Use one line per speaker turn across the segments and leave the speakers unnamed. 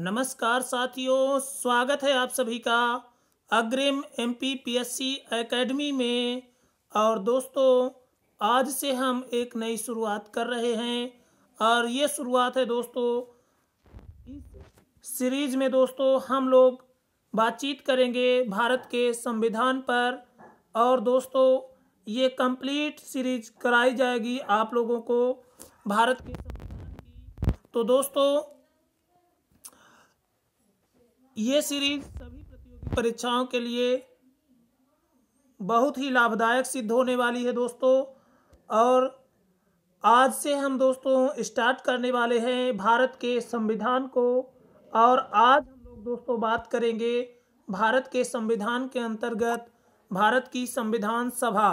नमस्कार साथियों स्वागत है आप सभी का अग्रिम M P P S C academy में और दोस्तों आज से हम एक नई शुरुआत कर रहे हैं और ये शुरुआत है दोस्तों इस सीरीज में दोस्तों हम लोग बातचीत करेंगे भारत के संविधान पर और दोस्तों ये कंप्लीट सीरीज कराई जाएगी आप लोगों को भारत के संविधान की तो दोस्तों ये सीरीज सभी प्रतियोगी परीक्षाओं के लिए बहुत ही लाभदायक सिद्ध होने वाली है दोस्तों और आज से हम दोस्तों स्टार्ट करने वाले हैं भारत के संविधान को और आज हम लोग दोस्तों बात करेंगे भारत के संविधान के अंतर्गत भारत की संविधान सभा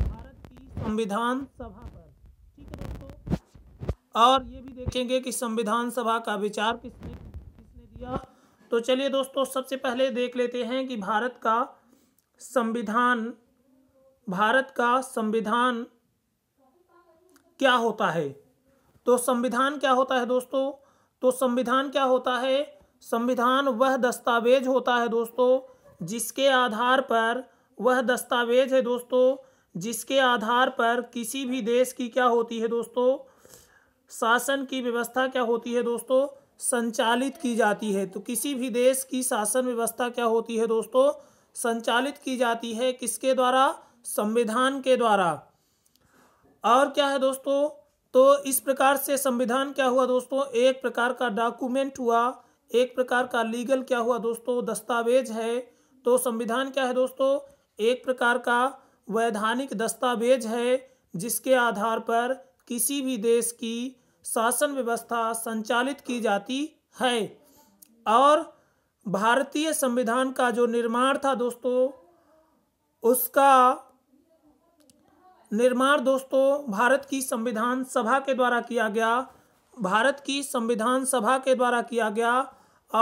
भारत की संविधान सभा पर ठीक है दोस्तों और ये भी देखेंगे कि संविधान सभा का विचार किसने किसने दिया तो चलिए दोस्तों सबसे पहले देख लेते हैं कि भारत का संविधान भारत का संविधान क्या होता है तो संविधान क्या होता है दोस्तों तो संविधान क्या होता है संविधान वह दस्तावेज होता है दोस्तों जिसके आधार पर वह दस्तावेज है दोस्तों जिसके आधार पर किसी भी देश की क्या होती है दोस्तों शासन की व्यवस्था क्या होती है दोस्तों संचालित की जाती है तो किसी भी देश की शासन व्यवस्था क्या होती है दोस्तों संचालित की जाती है किसके द्वारा संविधान के द्वारा और क्या है दोस्तों तो इस प्रकार से संविधान क्या हुआ दोस्तों एक प्रकार का डॉक्यूमेंट हुआ एक प्रकार का लीगल क्या हुआ दोस्तों दस्तावेज है तो संविधान क्या है दोस्तों एक प्रकार का वैधानिक दस्तावेज है जिसके आधार पर किसी भी देश की शासन व्यवस्था संचालित की जाती है और भारतीय संविधान का जो निर्माण था दोस्तों उसका निर्माण दोस्तों भारत की संविधान सभा के द्वारा किया गया भारत की संविधान सभा के द्वारा किया गया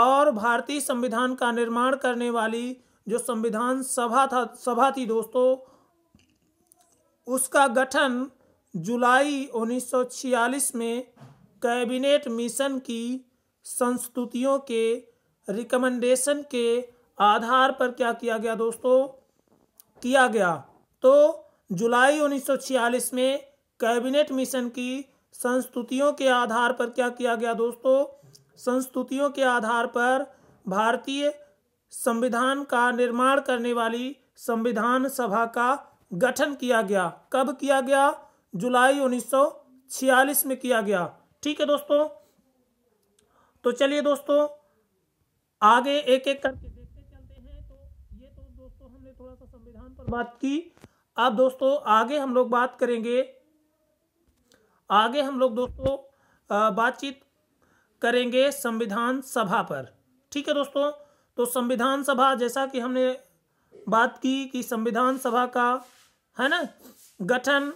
और भारतीय संविधान का निर्माण करने वाली जो संविधान सभा था सभा थी दोस्तों उसका गठन जुलाई 1946 में कैबिनेट मिशन की संस्तुतियों के रिकमेंडेशन के आधार पर क्या किया गया दोस्तों किया गया तो जुलाई 1946 में कैबिनेट मिशन की संस्तुतियों के आधार पर क्या किया गया दोस्तों संस्तुतियों के आधार पर भारतीय संविधान का निर्माण करने वाली संविधान सभा का गठन किया गया कब किया गया जुलाई 1946 में किया गया ठीक है दोस्तों तो चलिए दोस्तों आगे एक एक करके देखते चलते हैं तो ये तो दोस्तों हमने थोड़ा सा संविधान पर बात की अब दोस्तों आगे हम लोग बात करेंगे आगे हम लोग दोस्तों बातचीत करेंगे संविधान सभा पर ठीक है दोस्तों तो संविधान सभा जैसा कि हमने बात की कि संविधान सभा का है ना गठन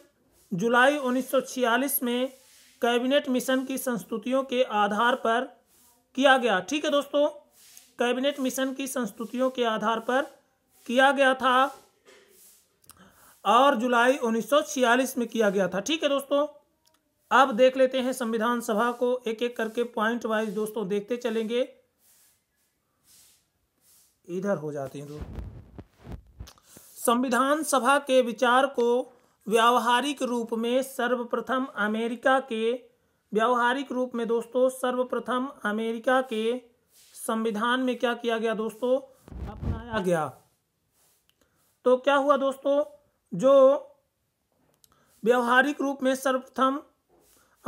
जुलाई 1946 में कैबिनेट मिशन की संस्तुतियों के आधार पर किया गया ठीक है दोस्तों कैबिनेट मिशन की संस्तुतियों के आधार पर किया गया था और जुलाई 1946 में किया गया था ठीक है दोस्तों अब देख लेते हैं संविधान सभा को एक एक करके पॉइंट वाइज दोस्तों देखते चलेंगे इधर हो जाते हैं दोस्तों संविधान सभा के विचार को व्यावहारिक रूप में सर्वप्रथम अमेरिका के व्यावहारिक रूप में दोस्तों सर्वप्रथम अमेरिका के संविधान में क्या किया गया दोस्तों अपनाया गया तो क्या हुआ दोस्तों जो व्यावहारिक रूप में सर्वप्रथम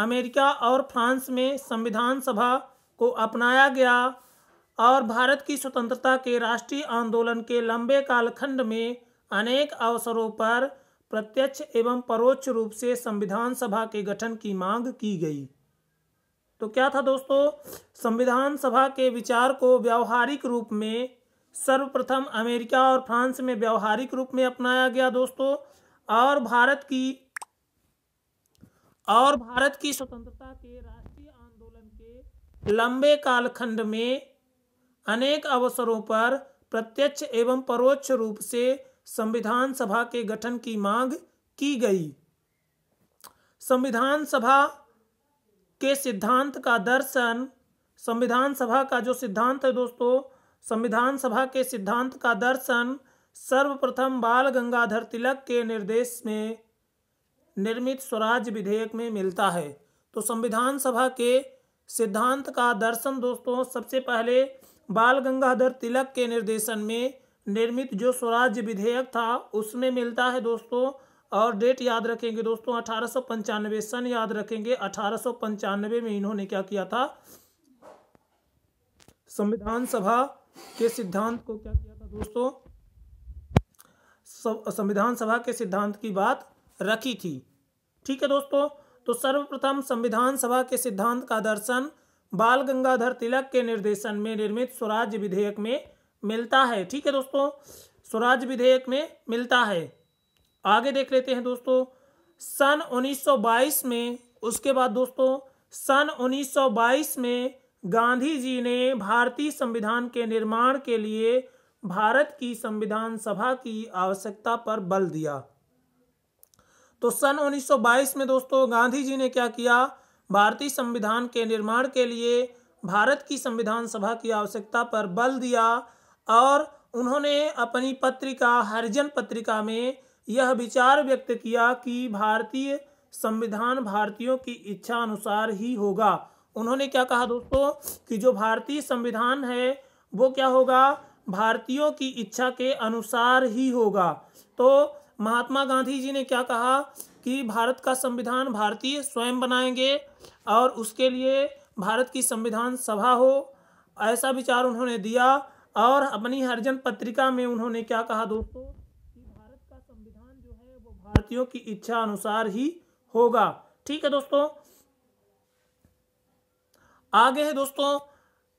अमेरिका और फ्रांस में संविधान सभा को अपनाया गया और भारत की स्वतंत्रता के राष्ट्रीय आंदोलन के लंबे कालखंड में अनेक अवसरों पर प्रत्यक्ष एवं परोक्ष रूप से संविधान सभा के गठन की मांग की गई तो क्या था दोस्तों संविधान सभा के विचार को व्यवहारिक रूप में सर्वप्रथम अमेरिका और फ्रांस में व्यवहारिक रूप में अपनाया गया दोस्तों और भारत की और भारत की स्वतंत्रता के राष्ट्रीय आंदोलन के लंबे कालखंड में अनेक अवसरों पर प्रत्यक्ष एवं परोक्ष रूप से संविधान सभा के गठन की मांग की गई संविधान सभा के सिद्धांत का दर्शन संविधान सभा का जो सिद्धांत है दोस्तों संविधान सभा के सिद्धांत का दर्शन सर्वप्रथम बाल गंगाधर तिलक के निर्देश में निर्मित स्वराज विधेयक में मिलता है तो संविधान सभा के सिद्धांत का दर्शन दोस्तों सबसे पहले बाल गंगाधर तिलक के निर्देशन में निर्मित जो स्वराज्य विधेयक था उसमें मिलता है दोस्तों और डेट याद रखेंगे दोस्तों अठारह सन याद रखेंगे अठारह में इन्होंने क्या किया था संविधान सभा के सिद्धांत को क्या किया था दोस्तों संविधान सभा के सिद्धांत की बात रखी थी ठीक है दोस्तों तो सर्वप्रथम संविधान सभा के सिद्धांत का दर्शन बाल गंगाधर तिलक के निर्देशन में निर्मित स्वराज्य विधेयक में मिलता है ठीक है दोस्तों स्वराज विधेयक में मिलता है आगे देख लेते हैं दोस्तों सन 1922 में उसके बाद दोस्तों सन 1922 में गांधी जी ने भारतीय संविधान के निर्माण के लिए भारत की संविधान सभा की आवश्यकता पर बल दिया तो सन 1922 में दोस्तों गांधी जी ने क्या किया भारतीय संविधान के निर्माण के लिए भारत की संविधान सभा की आवश्यकता पर बल दिया और उन्होंने अपनी पत्रिका हरिजन पत्रिका में यह विचार व्यक्त किया कि भारतीय संविधान भारतीयों की इच्छा अनुसार ही होगा उन्होंने क्या कहा दोस्तों कि जो भारतीय संविधान है वो क्या होगा भारतीयों की इच्छा के अनुसार ही होगा तो महात्मा गांधी जी ने क्या कहा कि भारत का संविधान भारतीय स्वयं बनाएंगे और उसके लिए भारत की संविधान सभा हो ऐसा विचार उन्होंने दिया और अपनी हरिजन पत्रिका में उन्होंने क्या कहा दोस्तों कि भारत का संविधान जो है वो भारतीयों की इच्छा अनुसार ही होगा ठीक है दोस्तों आगे है दोस्तों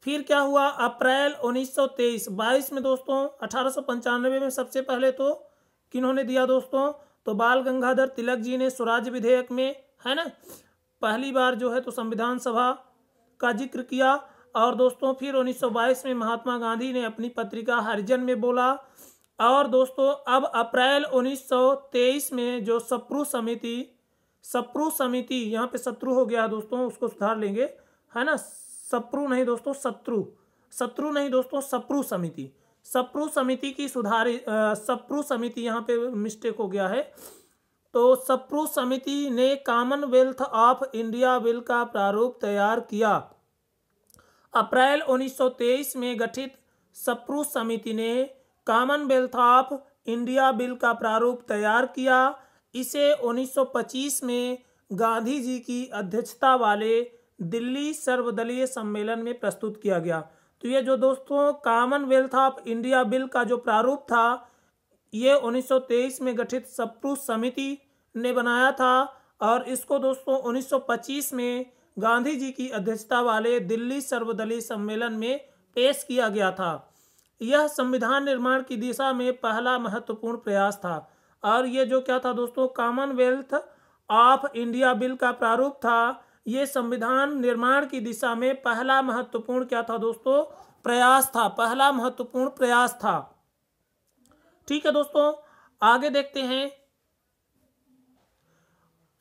फिर क्या हुआ अप्रैल 1923 22 में दोस्तों अठारह में सबसे पहले तो किन्होंने दिया दोस्तों तो बाल गंगाधर तिलक जी ने स्वराज विधेयक में है ना पहली बार जो है तो संविधान सभा का जिक्र किया और दोस्तों फिर 1922 में महात्मा गांधी ने अपनी पत्रिका हरिजन में बोला और दोस्तों अब अप्रैल 1923 में जो सप्रु समिति सप्रु समिति यहाँ पे शत्रु हो गया दोस्तों उसको सुधार लेंगे है ना सप्रु नहीं दोस्तों शत्रु शत्रु नहीं दोस्तों सप्रु समिति सप्रु समिति की सुधार सप्रु समिति यहाँ पे मिस्टेक हो गया है तो सप्रु समिति ने कॉमनवेल्थ ऑफ इंडिया बिल का प्रारूप तैयार किया अप्रैल 1923 में गठित सप्रू समिति ने कॉमनवेल्थ ऑफ इंडिया बिल का प्रारूप तैयार किया इसे 1925 में गांधी जी की अध्यक्षता वाले दिल्ली सर्वदलीय सम्मेलन में प्रस्तुत किया गया तो ये जो दोस्तों कॉमनवेल्थ ऑफ इंडिया बिल का जो प्रारूप था ये 1923 में गठित सप्रू समिति ने बनाया था और इसको दोस्तों 1925 में गांधी जी की अध्यक्षता वाले दिल्ली सर्वदलीय सम्मेलन में पेश किया गया था यह संविधान निर्माण की दिशा में पहला महत्वपूर्ण प्रयास था और यह जो क्या था दोस्तों कॉमनवेल्थ ऑफ इंडिया बिल का प्रारूप था ये संविधान निर्माण की दिशा में पहला महत्वपूर्ण क्या था दोस्तों प्रयास था पहला महत्वपूर्ण प्रयास था ठीक है दोस्तों आगे देखते हैं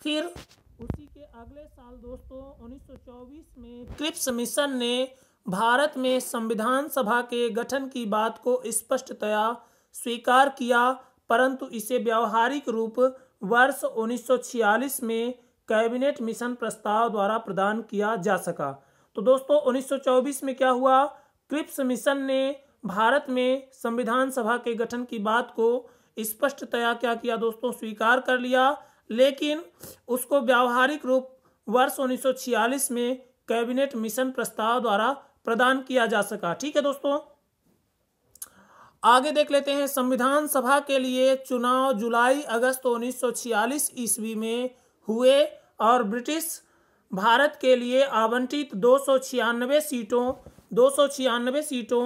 फिर उसी के अगले साल दोस्तों 1924 में क्रिप्स मिशन ने भारत में संविधान सभा के गठन की बात को स्पष्टतया स्वीकार किया परंतु इसे व्यावहारिक रूप वर्ष 1946 में कैबिनेट मिशन प्रस्ताव द्वारा प्रदान किया जा सका तो दोस्तों 1924 में क्या हुआ क्रिप्स मिशन ने भारत में संविधान सभा के गठन की बात को स्पष्टतया क्या किया दोस्तों स्वीकार कर लिया लेकिन उसको व्यावहारिक रूप वर्ष 1946 में कैबिनेट मिशन प्रस्ताव द्वारा प्रदान किया जा सका ठीक है दोस्तों आगे देख लेते हैं संविधान सभा के लिए चुनाव जुलाई अगस्त 1946 ईस्वी में हुए और ब्रिटिश भारत के लिए आवंटित दो सीटों दो सीटों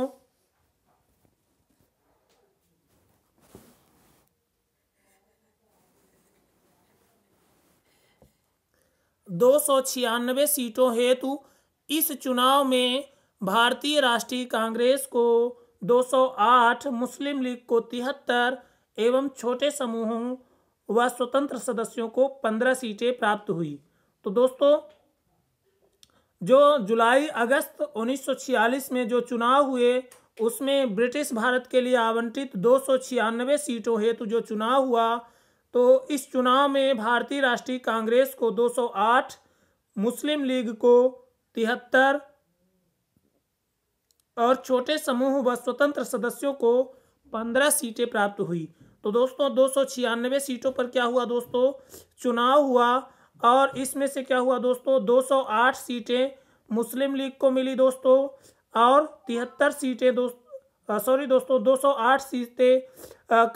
दो सौ छियानवे सीटों हेतु इस चुनाव में भारतीय राष्ट्रीय कांग्रेस को 208 मुस्लिम लीग को तिहत्तर एवं छोटे समूहों व स्वतंत्र सदस्यों को 15 सीटें प्राप्त हुई तो दोस्तों जो जुलाई अगस्त 1946 में जो चुनाव हुए उसमें ब्रिटिश भारत के लिए आवंटित दो सीटों हेतु जो चुनाव हुआ तो इस चुनाव में भारतीय राष्ट्रीय कांग्रेस को 208 मुस्लिम लीग को तिहत्तर और छोटे समूह व स्वतंत्र सदस्यों को 15 सीटें प्राप्त हुई तो दोस्तों दो सीटों पर क्या हुआ दोस्तों चुनाव हुआ और इसमें से क्या हुआ दोस्तों 208 सीटें मुस्लिम लीग को मिली दोस्तों और तिहत्तर सीटें दोस्त सॉरी दोस्तों 208 सीटें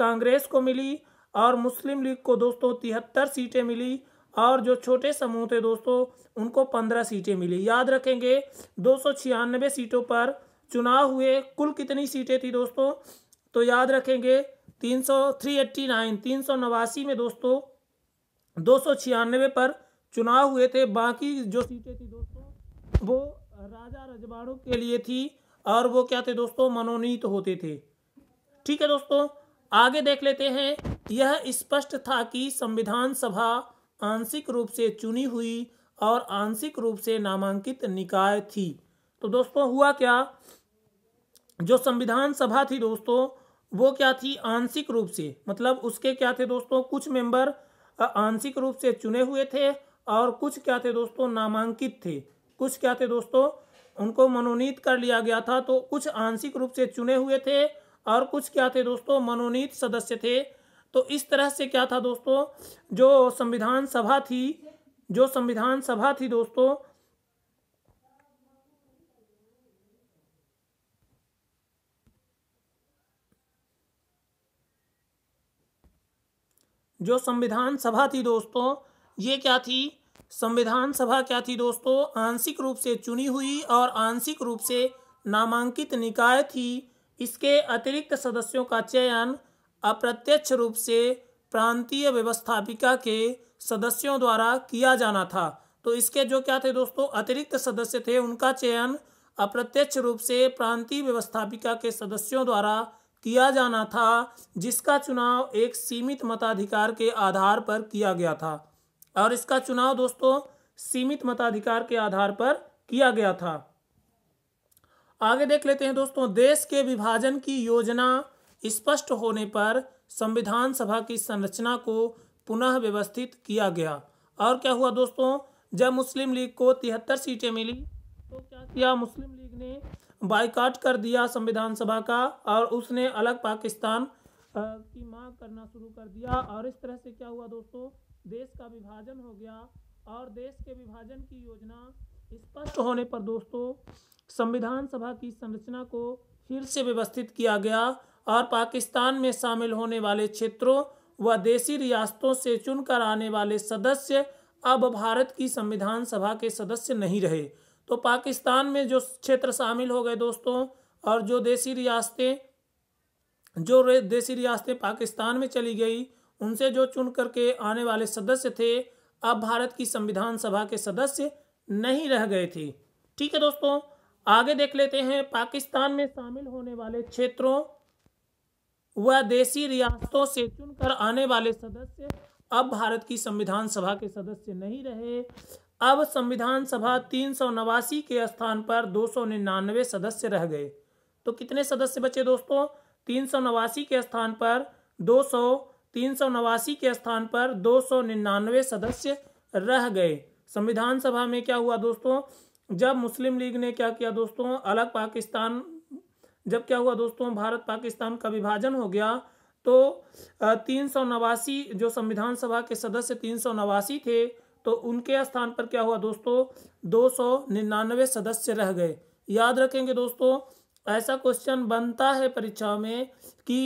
कांग्रेस को मिली और मुस्लिम लीग को दोस्तों तिहत्तर सीटें मिली और जो छोटे समूह थे दोस्तों उनको पंद्रह सीटें मिली याद रखेंगे दो सीटों पर चुनाव हुए कुल कितनी सीटें थी दोस्तों तो याद रखेंगे तीन सौ थ्री एट्टी नाइन तीन सौ नवासी में दोस्तों दो सौ छियानवे पर चुनाव हुए थे बाकी जो सीटें थी दोस्तों वो राजा रजवाड़ों के लिए थी और वो क्या थे दोस्तों मनोनीत होते थे ठीक है दोस्तों आगे देख लेते हैं यह स्पष्ट था कि संविधान सभा आंशिक रूप से चुनी हुई और आंशिक रूप से नामांकित निकाय थी तो दोस्तों हुआ क्या जो संविधान सभा थी दोस्तों वो क्या थी आंशिक रूप से मतलब उसके क्या थे दोस्तों कुछ मेंबर आंशिक रूप से चुने हुए थे और कुछ क्या थे दोस्तों नामांकित थे कुछ क्या थे दोस्तों उनको मनोनीत कर लिया गया था तो कुछ आंशिक रूप से चुने हुए थे और कुछ क्या थे दोस्तों मनोनीत सदस्य थे तो इस तरह से क्या था दोस्तों जो संविधान सभा थी जो संविधान सभा थी दोस्तों जो संविधान सभा थी दोस्तों ये क्या थी संविधान सभा क्या थी दोस्तों आंशिक रूप से चुनी हुई और आंशिक रूप से नामांकित निकाय थी इसके अतिरिक्त सदस्यों का चयन अप्रत्यक्ष रूप से प्रांतीय व्यवस्थापिका के सदस्यों द्वारा किया जाना था तो इसके जो क्या थे दोस्तों अतिरिक्त सदस्य थे उनका चयन अप्रत्यक्ष रूप से प्रांतीय व्यवस्थापिका के सदस्यों द्वारा किया जाना था जिसका चुनाव एक सीमित मताधिकार के आधार पर किया गया था और इसका चुनाव दोस्तों सीमित मताधिकार के आधार पर किया गया था आगे देख लेते हैं दोस्तों देश के विभाजन की योजना स्पष्ट होने पर संविधान सभा की संरचना को पुनः व्यवस्थित किया गया और क्या हुआ दोस्तों जब मुस्लिम लीग को तिहत्तर सीटें मिली तो क्या किया मुस्लिम लीग ने बाइकाट कर दिया संविधान सभा का और उसने अलग पाकिस्तान की मांग करना शुरू कर दिया और इस तरह से क्या हुआ दोस्तों देश का विभाजन हो गया और देश के विभाजन की योजना स्पष्ट होने पर दोस्तों संविधान सभा की संरचना को फिर से व्यवस्थित किया गया और पाकिस्तान में शामिल होने वाले क्षेत्रों व देशी रियासतों से चुनकर आने वाले सदस्य अब भारत की संविधान सभा के सदस्य नहीं रहे तो पाकिस्तान में जो क्षेत्र शामिल हो गए दोस्तों और जो देसी रियासतें जो देसी रियासतें पाकिस्तान में चली गई उनसे जो चुन करके आने वाले सदस्य थे अब भारत की संविधान सभा के सदस्य नहीं रह गए थे ठीक है दोस्तों आगे देख लेते हैं पाकिस्तान में शामिल होने वाले क्षेत्रों व देशी रियासतों से चुनकर आने वाले सदस्य अब भारत की संविधान सभा के सदस्य नहीं रहे अब संविधान सभा तीन सौ नवासी के स्थान पर दो सौ निन्यानवे सदस्य रह गए तो कितने सदस्य बचे दोस्तों तीन सौ नवासी के स्थान पर दो सौ तीन सौ नवासी के स्थान पर दो सौ निन्यानवे सदस्य रह गए संविधान सभा में क्या हुआ दोस्तों जब मुस्लिम लीग ने क्या किया दोस्तों अलग पाकिस्तान जब क्या हुआ दोस्तों भारत पाकिस्तान का विभाजन हो गया तो तीन सौ नवासी जो संविधान सभा के सदस्य तीन सौ नवासी थे तो उनके स्थान पर क्या हुआ दोस्तों दो सौ निन्यानवे सदस्य रह गए याद रखेंगे दोस्तों ऐसा क्वेश्चन बनता है परीक्षा में कि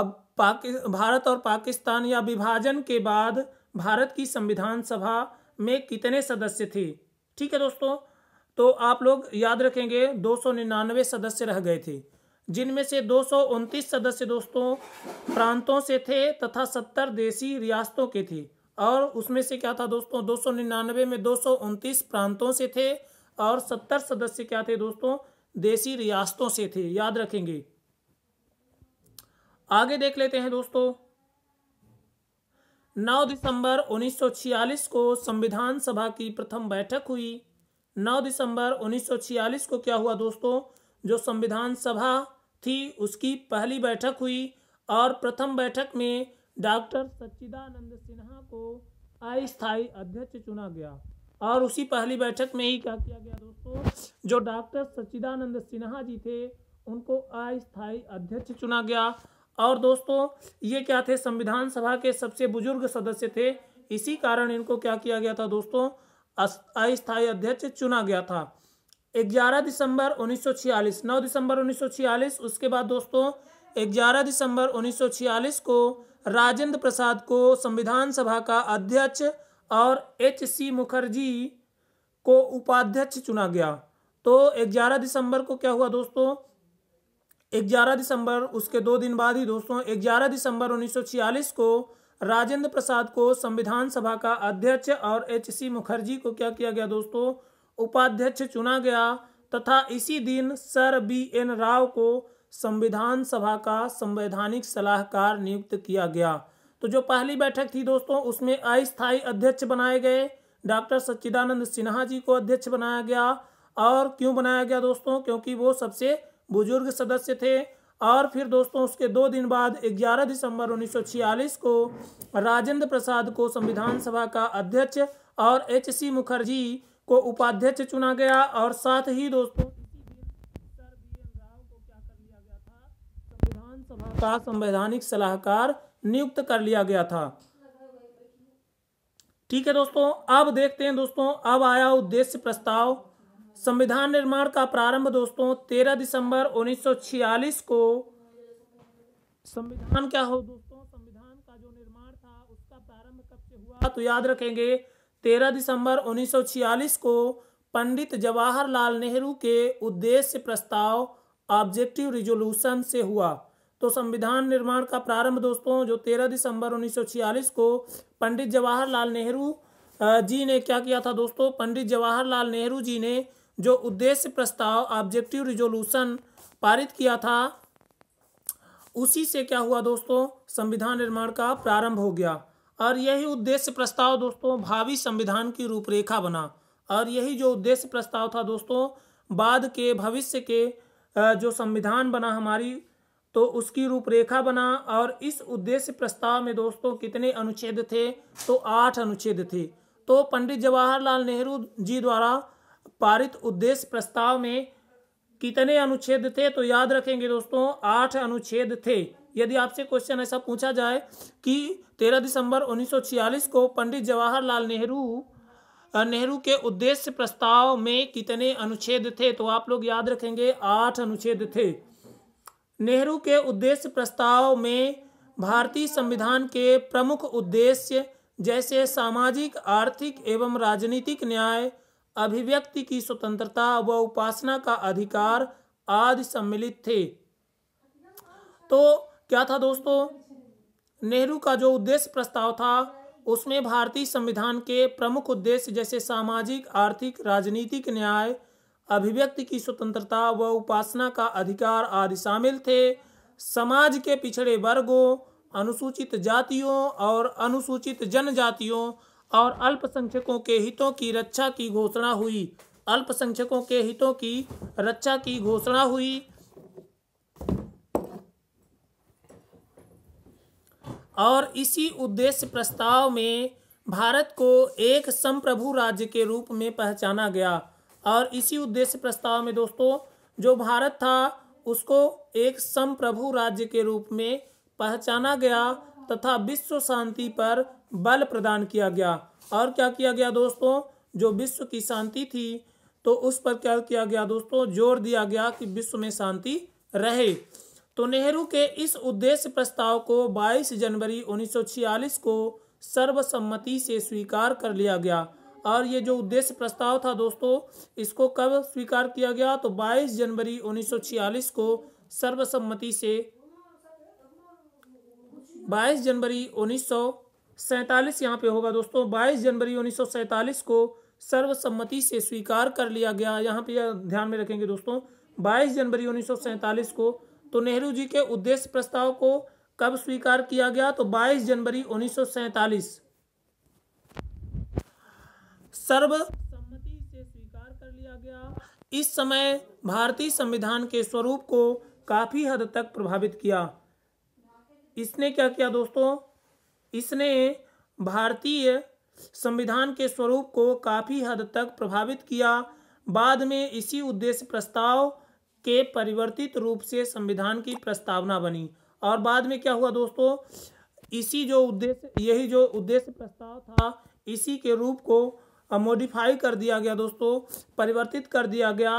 अब पाकि भारत और पाकिस्तान या विभाजन के बाद भारत की संविधान सभा में कितने सदस्य थे ठीक है दोस्तों तो आप लोग याद रखेंगे दो सदस्य रह गए थे जिनमें से दो सदस्य दोस्तों प्रांतों से थे तथा सत्तर देसी रियासतों के थे और उसमें से क्या था दोस्तों दो में दो प्रांतों से थे और सत्तर सदस्य क्या थे दोस्तों देसी रियासतों से थे याद रखेंगे आगे देख लेते हैं दोस्तों 9 दिसंबर 1946 को संविधान सभा की प्रथम बैठक हुई 9 दिसंबर 1946 को क्या हुआ दोस्तों जो संविधान सभा थी उसकी पहली बैठक हुई और प्रथम बैठक में डॉक्टर सच्चिदानंद सिन्हा को अस्थायी अध्यक्ष चुना गया और उसी पहली बैठक में ही क्या किया गया दोस्तों जो डॉक्टर सच्चिदानंद सिन्हा जी थे उनको अस्थायी अध्यक्ष चुना गया और दोस्तों ये क्या थे संविधान सभा के सबसे बुजुर्ग सदस्य थे इसी कारण इनको क्या किया गया था दोस्तों अस्थायी अध्यक्ष चुना गया था 11 दिसंबर 1946 9 दिसंबर 1946 उसके बाद दोस्तों 11 दिसंबर 1946 को राजेंद्र प्रसाद को संविधान सभा का अध्यक्ष और एच सी मुखर्जी को उपाध्यक्ष चुना गया तो 11 दिसंबर को क्या हुआ दोस्तों ग्यारह दिसंबर उसके दो दिन बाद ही दोस्तों ग्यारह दिसंबर 1946 को राजेंद्र प्रसाद को संविधान सभा का अध्यक्ष और एच सी मुखर्जी को क्या किया गया दोस्तों उपाध्यक्ष चुना गया तथा इसी दिन सर बी एन राव को संविधान सभा का संवैधानिक सलाहकार नियुक्त किया गया तो जो पहली बैठक थी दोस्तों उसमें अस्थायी अध्यक्ष बनाए गए डॉक्टर सच्चिदानंद सिन्हा जी को अध्यक्ष बनाया गया और क्यों बनाया गया दोस्तों क्योंकि वो सबसे बुजुर्ग सदस्य थे और फिर दोस्तों उसके दो दिन बाद 11 दिसंबर 1946 को राजेंद्र प्रसाद को संविधान सभा का अध्यक्ष और एच सी मुखर्जी को उपाध्यक्ष चुना गया और साथ ही दोस्तों संविधान सभा का संवैधानिक सलाहकार नियुक्त कर लिया गया था ठीक है दोस्तों अब देखते हैं दोस्तों अब आया उद्देश्य प्रस्ताव संविधान निर्माण का प्रारंभ दोस्तों 13 दिसंबर 1946 को संविधान क्या हो दोस्तों संविधान का जो निर्माण था उसका प्रारंभ कब से हुआ तो याद रखेंगे 13 दिसंबर 1946 को पंडित जवाहरलाल नेहरू के उद्देश्य प्रस्ताव ऑब्जेक्टिव रिजोल्यूशन से हुआ तो संविधान निर्माण का प्रारंभ दोस्तों जो 13 दिसंबर 1946 को पंडित जवाहरलाल नेहरू जी ने क्या किया था दोस्तों पंडित जवाहरलाल नेहरू जी ने जो उद्देश्य प्रस्ताव ऑब्जेक्टिव रिजोल्यूशन पारित किया था उसी से क्या हुआ दोस्तों संविधान निर्माण का प्रारंभ हो गया और यही उद्देश्य प्रस्ताव दोस्तों भावी संविधान की रूपरेखा बना और यही जो उद्देश्य प्रस्ताव था दोस्तों बाद के भविष्य के जो संविधान बना हमारी तो उसकी रूपरेखा बना और इस उद्देश्य प्रस्ताव में दोस्तों कितने अनुच्छेद थे तो आठ अनुच्छेद थे तो पंडित जवाहरलाल नेहरू जी द्वारा पारित उद्देश्य प्रस्ताव में कितने अनुच्छेद थे तो याद रखेंगे दोस्तों आठ अनुच्छेद थे यदि आपसे क्वेश्चन ऐसा पूछा जाए कि 13 दिसंबर 1946 को पंडित जवाहरलाल नेहरू नेहरू के उद्देश्य प्रस्ताव में कितने अनुच्छेद थे तो आप लोग याद रखेंगे आठ अनुच्छेद थे नेहरू के उद्देश्य प्रस्ताव में भारतीय संविधान के प्रमुख उद्देश्य जैसे सामाजिक आर्थिक एवं राजनीतिक न्याय अभिव्यक्ति की स्वतंत्रता व उपासना का अधिकार आदि सम्मिलित थे तो क्या था दोस्तों नेहरू का जो उद्देश्य प्रस्ताव था उसमें भारतीय संविधान के प्रमुख उद्देश्य जैसे सामाजिक आर्थिक राजनीतिक न्याय अभिव्यक्ति की स्वतंत्रता व उपासना का अधिकार आदि शामिल थे समाज के पिछड़े वर्गों अनुसूचित जातियों और अनुसूचित जनजातियों और अल्पसंख्यकों के हितों की रक्षा की घोषणा हुई अल्पसंख्यकों के हितों की रक्षा की घोषणा हुई और इसी उद्देश्य प्रस्ताव में भारत को एक संप्रभु राज्य के रूप में पहचाना गया और इसी उद्देश्य प्रस्ताव में दोस्तों जो भारत था उसको एक संप्रभु राज्य के रूप में पहचाना गया तथा विश्व शांति पर बल प्रदान किया गया और क्या किया गया दोस्तों जो विश्व की शांति थी तो उस पर क्या किया गया दोस्तों जोर दिया गया कि विश्व में शांति रहे तो नेहरू के इस उद्देश्य प्रस्ताव को 22 जनवरी 1946 को सर्वसम्मति से स्वीकार कर लिया गया और ये जो उद्देश्य प्रस्ताव था दोस्तों इसको कब स्वीकार किया गया तो 22 जनवरी 1946 को सर्वसम्मति से 22 जनवरी सैंतालीस यहाँ पे होगा दोस्तों बाईस जनवरी उन्नीस को सर्वसम्मति से स्वीकार कर लिया गया यहाँ पे ध्यान में रखेंगे दोस्तों 22 जनवरी उन्नीस को तो नेहरू जी के उद्देश्य प्रस्ताव को कब स्वीकार किया गया तो 22 जनवरी उन्नीस सर्वसम्मति से स्वीकार कर लिया गया इस समय भारतीय संविधान के स्वरूप को काफी हद तक प्रभावित किया इसने क्या किया दोस्तों इसने भारतीय संविधान के स्वरूप को काफ़ी हद तक प्रभावित किया बाद में इसी उद्देश्य प्रस्ताव के परिवर्तित रूप से संविधान की प्रस्तावना बनी और बाद में क्या हुआ दोस्तों इसी जो उद्देश्य यही जो उद्देश्य प्रस्ताव था इसी के रूप को मॉडिफाई कर दिया गया दोस्तों परिवर्तित कर दिया गया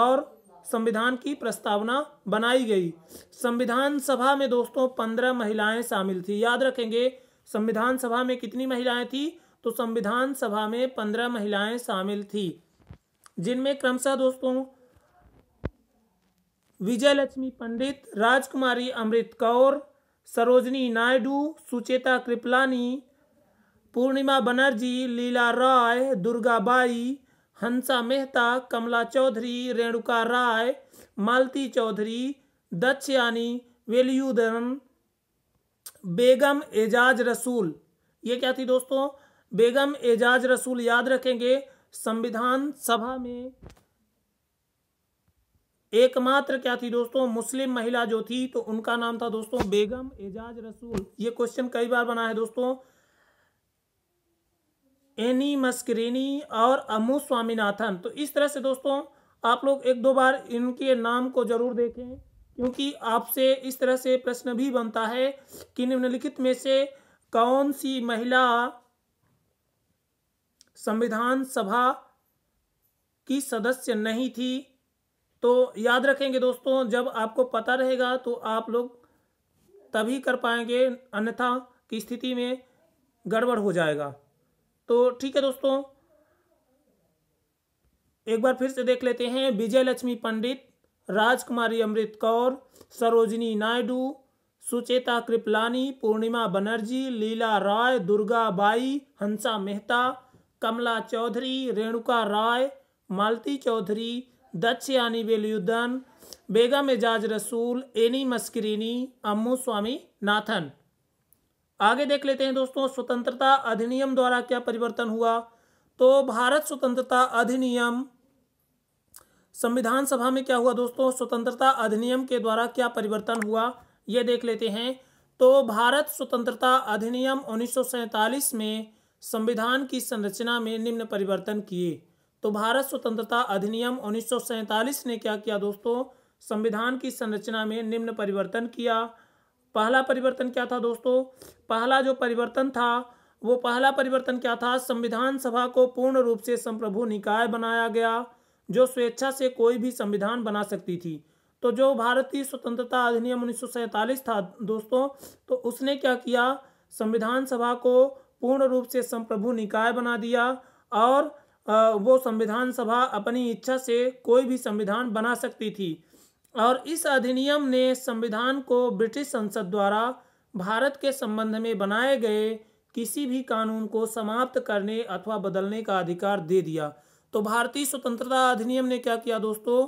और संविधान की प्रस्तावना बनाई गई संविधान सभा में दोस्तों पंद्रह महिलाएं शामिल थी याद रखेंगे संविधान सभा में कितनी महिलाएं थी तो संविधान सभा में पंद्रह महिलाएं शामिल थी जिनमें क्रमशः दोस्तों विजय लक्ष्मी पंडित राजकुमारी अमृत कौर सरोजनी नायडू सुचेता कृपलानी पूर्णिमा बनर्जी लीला राय दुर्गाबाई हंसा मेहता कमला चौधरी रेणुका राय मालती चौधरी यानी वेलियुधन बेगम एजाज रसूल ये क्या थी दोस्तों बेगम एजाज रसूल याद रखेंगे संविधान सभा में एकमात्र क्या थी दोस्तों मुस्लिम महिला जो थी तो उनका नाम था दोस्तों बेगम एजाज रसूल ये क्वेश्चन कई बार बना है दोस्तों एनी मस्करीनी और अमू स्वामीनाथन तो इस तरह से दोस्तों आप लोग एक दो बार इनके नाम को जरूर देखें क्योंकि आपसे इस तरह से प्रश्न भी बनता है कि निम्नलिखित में से कौन सी महिला संविधान सभा की सदस्य नहीं थी तो याद रखेंगे दोस्तों जब आपको पता रहेगा तो आप लोग तभी कर पाएंगे अन्यथा की स्थिति में गड़बड़ हो जाएगा तो ठीक है दोस्तों एक बार फिर से देख लेते हैं विजय लक्ष्मी पंडित राजकुमारी अमृत कौर सरोजनी नायडू सुचेता कृपलानी पूर्णिमा बनर्जी लीला राय दुर्गा बाई हंसा मेहता कमला चौधरी रेणुका राय मालती चौधरी यानी बेलयुद्दन बेगम एजाज रसूल एनी मस्करीनी अम्मू स्वामी नाथन आगे देख लेते हैं दोस्तों स्वतंत्रता अधिनियम द्वारा क्या परिवर्तन हुआ तो भारत स्वतंत्रता अधिनियम संविधान सभा में क्या हुआ दोस्तों स्वतंत्रता अधिनियम के द्वारा क्या परिवर्तन हुआ ये देख लेते हैं तो भारत स्वतंत्रता अधिनियम उन्नीस में संविधान की संरचना में निम्न परिवर्तन किए तो भारत स्वतंत्रता अधिनियम उन्नीस ने क्या किया दोस्तों संविधान की संरचना में निम्न परिवर्तन किया पहला परिवर्तन क्या था दोस्तों पहला जो परिवर्तन था वो पहला परिवर्तन क्या था संविधान सभा को पूर्ण रूप से संप्रभु निकाय बनाया गया जो स्वेच्छा से कोई भी संविधान बना सकती थी तो जो भारतीय स्वतंत्रता अधिनियम उन्नीस था दोस्तों तो उसने क्या किया संविधान सभा को पूर्ण रूप से संप्रभु निकाय बना दिया और वो संविधान सभा अपनी इच्छा से कोई भी संविधान बना सकती थी और इस अधिनियम ने संविधान को ब्रिटिश संसद द्वारा भारत के संबंध में बनाए गए किसी भी कानून को समाप्त करने अथवा बदलने का अधिकार दे दिया तो भारतीय स्वतंत्रता अधिनियम ने क्या किया दोस्तों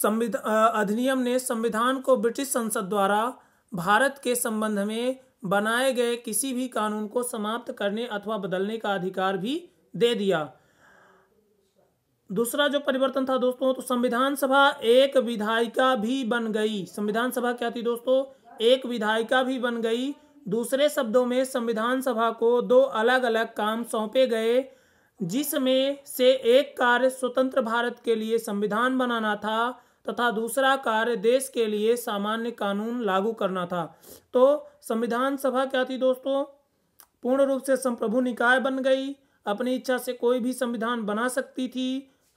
संविधान अधिनियम ने संविधान को ब्रिटिश संसद द्वारा भारत के संबंध में बनाए गए किसी भी कानून को समाप्त करने अथवा बदलने का अधिकार भी दे दिया दूसरा जो परिवर्तन था दोस्तों तो संविधान सभा एक विधायिका भी बन गई संविधान सभा क्या थी दोस्तों एक विधायिका भी बन गई दूसरे शब्दों में संविधान सभा को दो अलग अलग काम सौंपे गए जिसमें से एक कार्य स्वतंत्र भारत के लिए संविधान बनाना था तथा दूसरा कार्य देश के लिए सामान्य कानून लागू करना था तो संविधान सभा क्या थी दोस्तों पूर्ण रूप से संप्रभु निकाय बन गई अपनी इच्छा से कोई भी संविधान बना सकती थी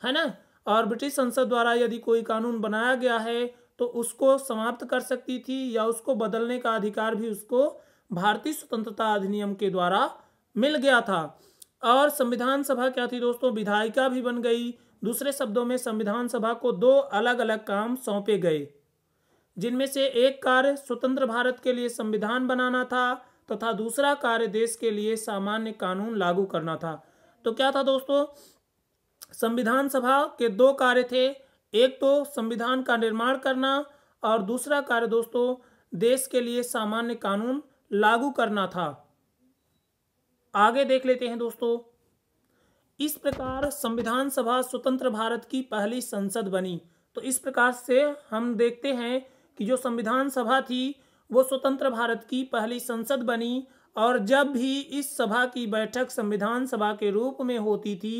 है ना और ब्रिटिश संसद द्वारा यदि कोई कानून बनाया गया है तो उसको समाप्त कर सकती थी या उसको बदलने का अधिकार भी उसको भारतीय स्वतंत्रता अधिनियम के द्वारा मिल गया था और संविधान सभा क्या थी दोस्तों विधायिका भी बन गई दूसरे शब्दों में संविधान सभा को दो अलग अलग काम सौंपे गए जिनमें से एक कार्य स्वतंत्र भारत के लिए संविधान बनाना था तथा दूसरा कार्य देश के लिए सामान्य कानून लागू करना था तो क्या था दोस्तों संविधान सभा के दो कार्य थे एक तो संविधान का निर्माण करना और दूसरा कार्य दोस्तों देश के लिए सामान्य कानून लागू करना था आगे देख लेते हैं दोस्तों इस प्रकार संविधान सभा स्वतंत्र भारत की पहली संसद बनी तो इस प्रकार से हम देखते हैं कि जो संविधान सभा थी वो स्वतंत्र भारत की पहली संसद बनी और जब भी इस सभा की बैठक संविधान सभा के रूप में होती थी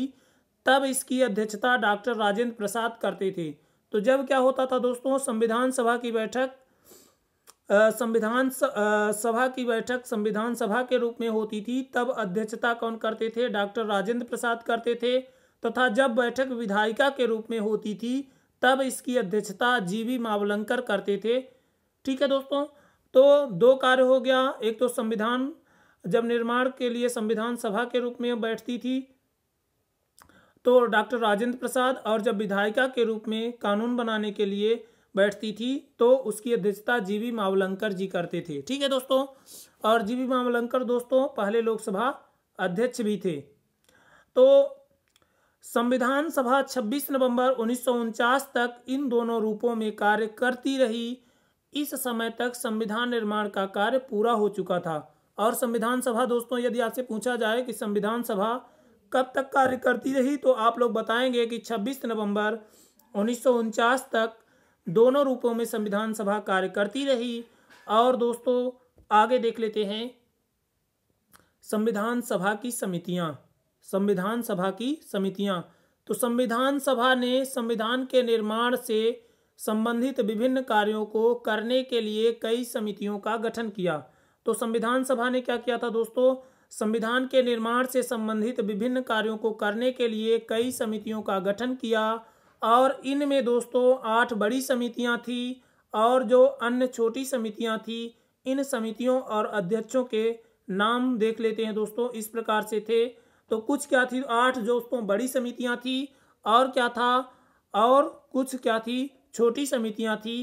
तब इसकी अध्यक्षता डॉक्टर राजेंद्र प्रसाद करते थे तो जब क्या होता था दोस्तों संविधान सभा की बैठक संविधान सभा की बैठक संविधान सभा के रूप में होती थी तब अध्यक्षता कौन करते थे डॉक्टर राजेंद्र प्रसाद करते थे तथा तो जब बैठक विधायिका के रूप में होती थी तब इसकी अध्यक्षता जीवी मावलंकर करते थे ठीक है दोस्तों तो दो कार्य हो गया एक तो संविधान जब निर्माण के लिए संविधान सभा के रूप में बैठती थी तो डॉक्टर राजेंद्र प्रसाद और जब विधायिका के रूप में कानून बनाने के लिए बैठती थी तो उसकी अध्यक्षता जीवी मावलंकर जी करते थे ठीक है दोस्तों और जीवी मावलंकर दोस्तों पहले लोकसभा अध्यक्ष भी थे तो संविधान सभा 26 नवंबर उन्नीस तक इन दोनों रूपों में कार्य करती रही इस समय तक संविधान निर्माण का कार्य पूरा हो चुका था और संविधान सभा दोस्तों यदि आपसे पूछा जाए कि संविधान सभा कब तक कार्य करती रही तो आप लोग बताएंगे कि 26 नवंबर उन्नीस तक दोनों रूपों में संविधान सभा कार्य करती रही और दोस्तों आगे देख लेते हैं संविधान सभा की समितियां संविधान सभा की समितियां तो संविधान सभा ने संविधान के निर्माण से संबंधित विभिन्न कार्यों को करने के लिए कई समितियों का गठन किया तो संविधान सभा ने क्या किया था दोस्तों संविधान के निर्माण से संबंधित विभिन्न कार्यों को करने के लिए कई समितियों का गठन किया और इनमें दोस्तों आठ बड़ी समितियां थी और जो अन्य छोटी समितियां थी इन समितियों और अध्यक्षों के नाम देख लेते हैं दोस्तों इस प्रकार से थे तो कुछ क्या थी आठ दोस्तों बड़ी समितियां थी और क्या था और कुछ क्या थी छोटी समितियां थी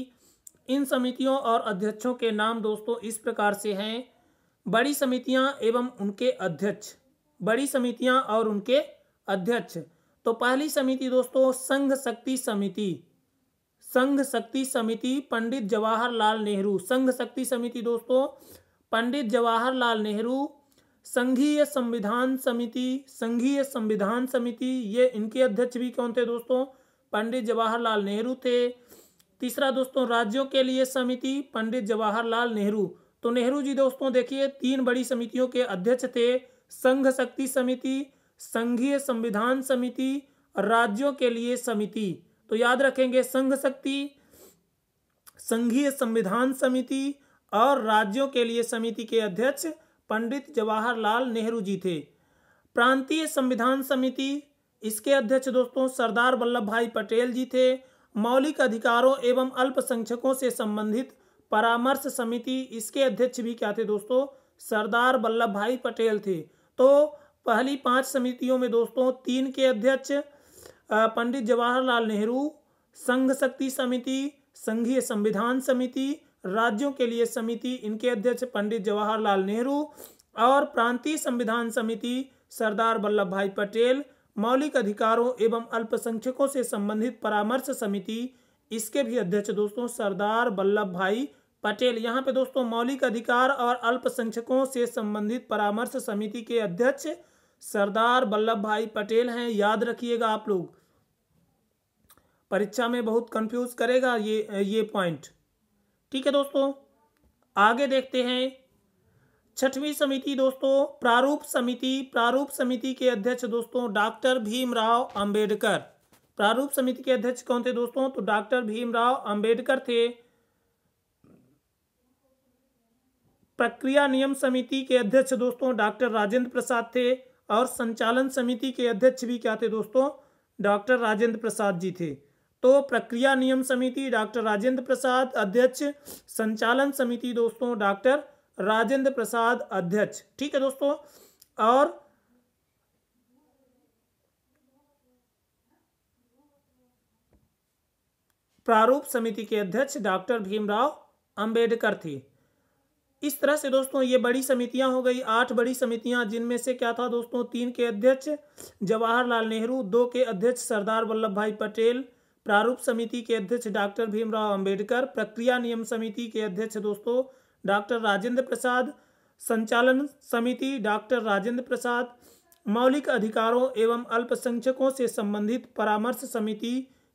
इन समितियों और अध्यक्षों के नाम दोस्तों इस प्रकार से हैं बड़ी समितियां एवं उनके अध्यक्ष बड़ी समितियां और उनके अध्यक्ष तो पहली समिति दोस्तों संघ शक्ति समिति संघ शक्ति समिति पंडित जवाहरलाल नेहरू संघ शक्ति समिति दोस्तों पंडित जवाहरलाल नेहरू संघीय संविधान समिति संघीय संविधान समिति ये इनके अध्यक्ष भी कौन थे दोस्तों पंडित जवाहरलाल नेहरू थे तीसरा दोस्तों राज्यों के लिए समिति पंडित जवाहरलाल नेहरू तो नेहरू जी दोस्तों देखिए तीन बड़ी समितियों के अध्यक्ष थे संघ शक्ति समिति संघीय संविधान समिति राज्यों के लिए समिति तो याद रखेंगे संघ शक्ति संघीय संविधान समिति और राज्यों के लिए समिति के अध्यक्ष पंडित जवाहरलाल नेहरू जी थे प्रांतीय संविधान समिति इसके अध्यक्ष दोस्तों सरदार वल्लभ भाई पटेल जी थे मौलिक अधिकारों एवं अल्पसंख्यकों से संबंधित परामर्श समिति इसके अध्यक्ष भी क्या थे दोस्तों सरदार वल्लभ भाई पटेल थे तो पहली पांच समितियों में दोस्तों तीन के अध्यक्ष पंडित जवाहरलाल नेहरू संघ शक्ति समिति संघीय संविधान समिति राज्यों के लिए समिति इनके अध्यक्ष पंडित जवाहरलाल नेहरू और प्रांतीय संविधान समिति सरदार वल्लभ भाई पटेल मौलिक अधिकारों एवं अल्पसंख्यकों से संबंधित परामर्श समिति इसके भी अध्यक्ष दोस्तों सरदार वल्लभ भाई पटेल यहाँ पे दोस्तों मौलिक अधिकार और अल्पसंख्यकों से संबंधित परामर्श समिति के अध्यक्ष सरदार वल्लभ भाई पटेल हैं याद रखिएगा आप लोग परीक्षा में बहुत कंफ्यूज करेगा ये ये पॉइंट ठीक है दोस्तों आगे देखते हैं छठवीं समिति दोस्तों प्रारूप समिति प्रारूप समिति के अध्यक्ष दोस्तों डॉक्टर भीमराव अंबेडकर प्रारूप समिति के अध्यक्ष कौन थे दोस्तों तो डॉक्टर भीमराव अंबेडकर थे प्रक्रिया नियम समिति के अध्यक्ष दोस्तों डॉक्टर राजेंद्र प्रसाद थे और संचालन समिति के अध्यक्ष भी क्या थे दोस्तों डॉक्टर राजेंद्र प्रसाद जी थे तो प्रक्रिया नियम समिति डॉक्टर राजेंद्र प्रसाद अध्यक्ष संचालन समिति दोस्तों डॉक्टर राजेंद्र प्रसाद अध्यक्ष ठीक है दोस्तों और प्रारूप समिति के अध्यक्ष डॉक्टर भीमराव अंबेडकर थे इस तरह से दोस्तों ये बड़ी समितियां हो गई आठ बड़ी समितियां जिनमें से क्या था दोस्तों तीन के अध्यक्ष जवाहरलाल नेहरू दो के अध्यक्ष सरदार वल्लभ भाई पटेल प्रारूप समिति के अध्यक्ष डॉक्टर भीमराव अंबेडकर प्रक्रिया नियम समिति के अध्यक्ष दोस्तों डॉक्टर राजेंद्र प्रसाद संचालन समिति डॉक्टर राजेंद्र प्रसाद मौलिक अधिकारों एवं अल्पसंख्यकों से संबंधित परामर्श समिति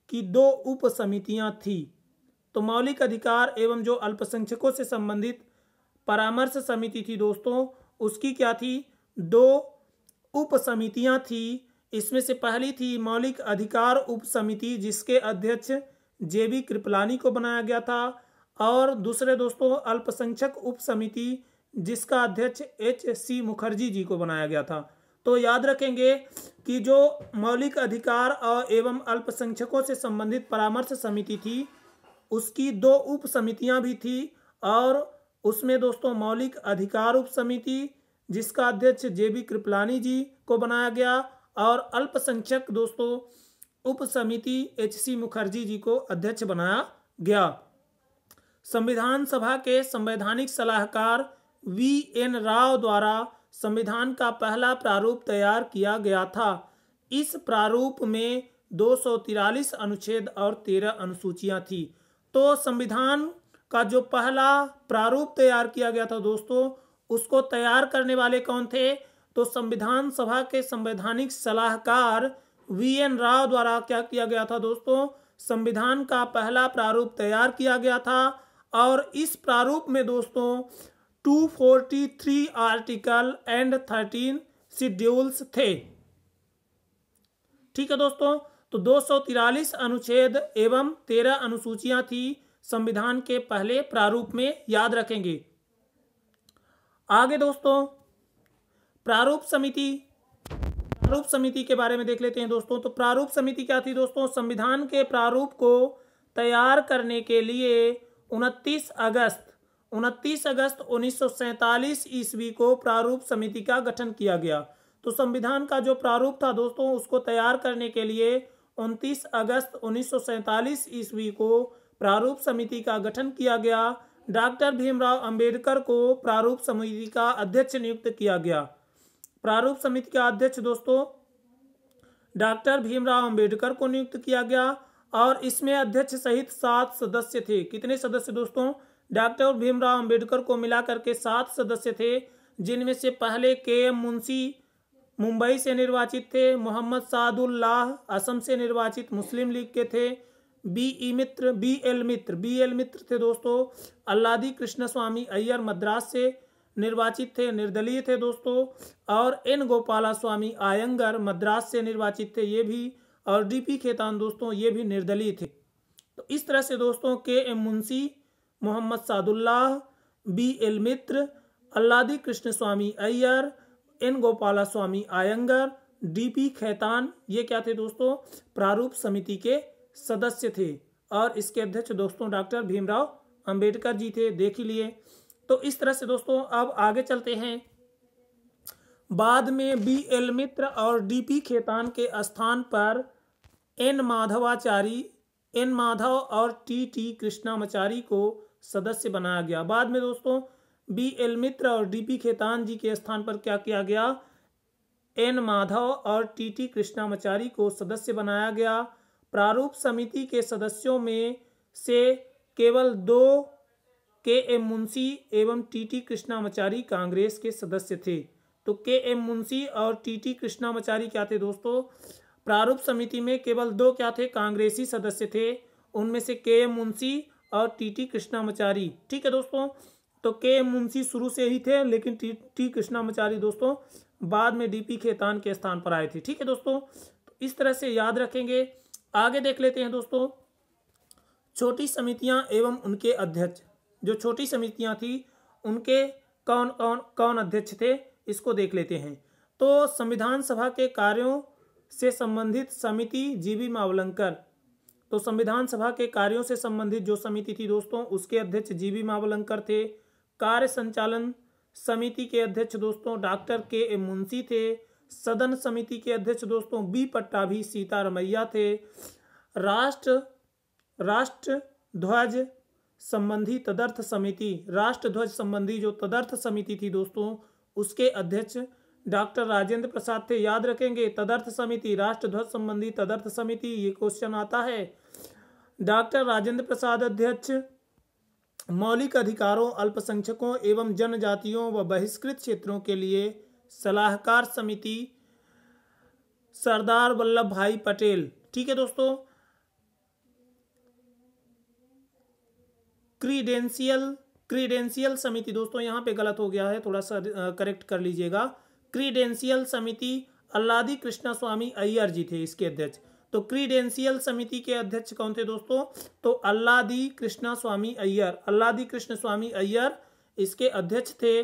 की दो उप समितियाँ थी तो मौलिक अधिकार एवं जो अल्पसंख्यकों से संबंधित परामर्श समिति थी दोस्तों उसकी क्या थी दो उप समितियाँ थी इसमें से पहली थी मौलिक अधिकार उप समिति जिसके अध्यक्ष जे बी कृपलानी को बनाया गया था और दूसरे दोस्तों अल्पसंख्यक उप समिति जिसका अध्यक्ष एच सी मुखर्जी जी को बनाया गया था तो याद रखेंगे कि जो मौलिक अधिकार और एवं अल्पसंख्यकों से संबंधित परामर्श समिति थी उसकी दो उप समितियाँ भी थी और उसमें दोस्तों मौलिक अधिकार उप समिति जिसका अध्यक्ष जे बी कृपलानी जी को बनाया गया और अल्पसंख्यक दोस्तों उप समिति एच सी मुखर्जी जी को अध्यक्ष बनाया गया संविधान सभा के संवैधानिक सलाहकार वी एन राव द्वारा संविधान का पहला प्रारूप तैयार किया गया था इस प्रारूप में दो अनुच्छेद और तेरह अनुसूचियां थी तो संविधान का जो पहला प्रारूप तैयार किया गया था दोस्तों उसको तैयार करने वाले कौन थे तो संविधान सभा के संवैधानिक सलाहकार वी एन राव द्वारा क्या किया गया था दोस्तों संविधान का पहला प्रारूप तैयार किया गया था और इस प्रारूप में दोस्तों 243 आर्टिकल एंड 13 शिड्यूल्स थे ठीक है दोस्तों तो दो अनुच्छेद एवं 13 अनुसूचियां थी संविधान के पहले प्रारूप में याद रखेंगे आगे दोस्तों प्रारूप समिति प्रारूप समिति के बारे में देख लेते हैं दोस्तों तो प्रारूप समिति क्या थी दोस्तों संविधान के प्रारूप को तैयार करने के लिए 29 अगस्त 29 अगस्त उन्नीस ईस्वी को प्रारूप समिति का गठन किया गया तो संविधान का जो प्रारूप था दोस्तों उसको तैयार करने के लिए 29 अगस्त उन्नीस ईस्वी को प्रारूप समिति का गठन किया गया डॉक्टर भीमराव अंबेडकर को प्रारूप समिति का अध्यक्ष नियुक्त किया गया प्रारूप समिति का अध्यक्ष दोस्तों डॉक्टर भीमराव अंबेडकर को नियुक्त किया गया और इसमें अध्यक्ष सहित सात सदस्य थे कितने सदस्य दोस्तों डॉक्टर भीमराव अंबेडकर को मिलाकर के सात सदस्य थे जिनमें से पहले के एम मुंशी मुंबई से निर्वाचित थे मोहम्मद सादुल्लाह असम से निर्वाचित मुस्लिम लीग के थे B E Mitra B L Mitra B L Mitra थे दोस्तों अल्लादी कृष्ण स्वामी अय्यर मद्रास से निर्वाचित थे निर्दलीय थे दोस्तों और एन गोपाला स्वामी आयंगर मद्रास से निर्वाचित थे ये भी और डी पी खेतान दोस्तों ये भी निर्दलीय थे तो इस तरह से दोस्तों K M Munshi Mohammad Saadulla B L Mitra Alladi Krishnaswami Iyer N Gopalaswami Ayyangar D P Khaitan ये क्या थे दोस्तों प्रारूप समिति के सदस्य थे और इसके अध्यक्ष दोस्तों डॉक्टर भीमराव अंबेडकर जी थे देख ही लिए तो इस तरह से दोस्तों अब आगे चलते हैं बाद में बी एल मित्र और डी पी खेतान के स्थान पर एन माधवाचारी एन माधव और टी टी कृष्णामाचारी को सदस्य बनाया गया बाद में दोस्तों बी एल मित्र और डी पी खेतान जी के स्थान पर क्या किया गया एन माधव और टी टी कृष्णामाचारी को सदस्य बनाया गया प्रारूप समिति के सदस्यों में से केवल दो के एम मुंशी एवं टी टी कृष्णामचारी कांग्रेस के सदस्य थे तो के एम मुंशी और टी टी कृष्णामचारी क्या थे दोस्तों प्रारूप समिति में केवल दो क्या थे कांग्रेसी सदस्य थे उनमें से के एम मुंशी और टी टी कृष्णामचारी ठीक है दोस्तों तो के एम मुंशी शुरू से ही थे लेकिन टी टी कृष्णामाचारी दोस्तों बाद में पी खेतान के स्थान पर आए थे ठीक है दोस्तों तो इस तरह से याद रखेंगे आगे देख लेते हैं दोस्तों छोटी समितियां एवं उनके अध्यक्ष जो छोटी समितियां थी उनके कौन कौन कौन अध्यक्ष थे इसको देख लेते हैं तो संविधान सभा के कार्यों से संबंधित समिति बी मावलंकर तो संविधान सभा के कार्यों से संबंधित जो समिति थी दोस्तों उसके अध्यक्ष जीबी मावलंकर थे कार्य संचालन समिति के अध्यक्ष दोस्तों डॉक्टर के ए मुंशी थे सदन समिति के अध्यक्ष दोस्तों बी भी सीतारमैया थे राष्ट्र राष्ट्र ध्वज संबंधी तदर्थ समिति राष्ट्र ध्वज संबंधी जो तदर्थ समिति थी दोस्तों उसके अध्यक्ष डॉक्टर राजेंद्र प्रसाद थे याद रखेंगे तदर्थ समिति राष्ट्र ध्वज संबंधी तदर्थ समिति ये क्वेश्चन आता है डॉक्टर राजेंद्र प्रसाद अध्यक्ष मौलिक अधिकारों अल्पसंख्यकों एवं जनजातियों व बहिष्कृत क्षेत्रों के लिए सलाहकार समिति सरदार वल्लभ भाई पटेल ठीक है दोस्तों क्रीडेंशियल क्रीडेंशियल समिति दोस्तों यहां पे गलत हो गया है थोड़ा सा करेक्ट कर लीजिएगा क्रीडेंशियल समिति अल्लादी कृष्णा स्वामी अय्यर जी थे इसके अध्यक्ष तो क्रीडेंशियल समिति के अध्यक्ष कौन थे दोस्तों तो अल्लादी कृष्णा स्वामी अय्यर अल्लादी कृष्ण स्वामी अय्यर इसके अध्यक्ष थे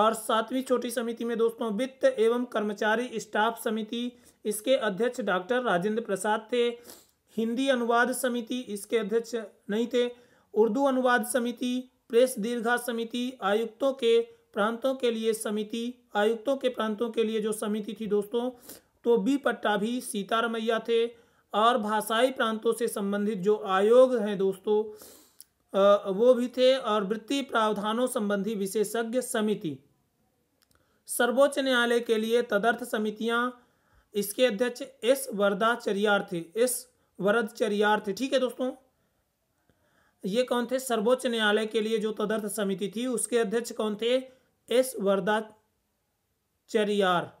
और सातवीं छोटी समिति में दोस्तों वित्त एवं कर्मचारी स्टाफ समिति इसके अध्यक्ष डॉक्टर राजेंद्र प्रसाद थे हिंदी अनुवाद समिति इसके अध्यक्ष नहीं थे उर्दू अनुवाद समिति प्रेस दीर्घा समिति आयुक्तों के प्रांतों के लिए समिति आयुक्तों के प्रांतों के लिए जो समिति थी दोस्तों तो बी पट्टा भी सीतारमैया थे और भाषाई प्रांतों से संबंधित जो आयोग हैं दोस्तों वो भी थे और वृत्ति प्रावधानों संबंधी विशेषज्ञ समिति सर्वोच्च न्यायालय के लिए तदर्थ समितियां इसके अध्यक्ष एस वरदाचर्यार थे एस वरदचर्यार थे ठीक है दोस्तों ये कौन थे सर्वोच्च न्यायालय के लिए जो तदर्थ समिति थी उसके अध्यक्ष कौन थे एस वरदाचर्यार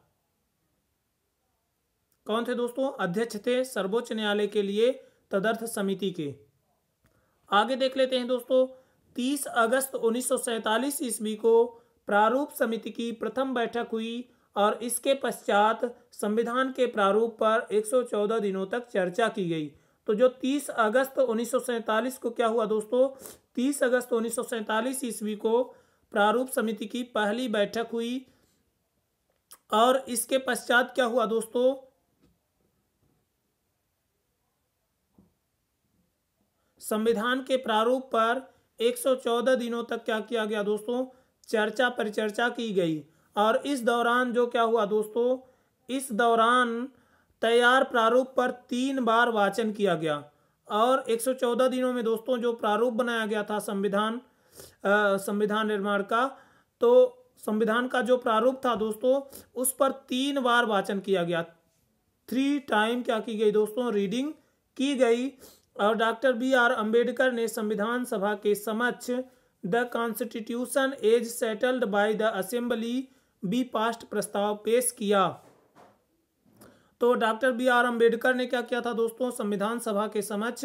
कौन थे दोस्तों अध्यक्ष थे सर्वोच्च न्यायालय के लिए तदर्थ समिति के आगे देख लेते हैं दोस्तों 30 अगस्त उन्नीस ईस्वी को प्रारूप समिति की प्रथम बैठक हुई और इसके पश्चात संविधान के प्रारूप पर 114 दिनों तक चर्चा की गई तो जो 30 अगस्त उन्नीस को क्या हुआ दोस्तों 30 अगस्त उन्नीस ईस्वी को प्रारूप समिति की पहली बैठक हुई और इसके पश्चात क्या हुआ दोस्तों संविधान के प्रारूप पर 114 दिनों तक क्या किया गया दोस्तों चर्चा परिचर्चा की गई और इस दौरान जो क्या हुआ दोस्तों इस दौरान तैयार प्रारूप पर तीन बार वाचन किया गया और 114 दिनों में दोस्तों जो प्रारूप बनाया गया था संविधान संविधान निर्माण का तो संविधान का जो प्रारूप था दोस्तों उस पर तीन बार वाचन किया गया थ्री टाइम क्या की गई दोस्तों रीडिंग की गई और डॉक्टर बी आर अंबेडकर ने संविधान सभा के समक्ष the constitution as settled by the assembly be passed प्रस्ताव पेश किया तो डॉक्टर बी आर अंबेडकर ने क्या किया था दोस्तों संविधान सभा के समक्ष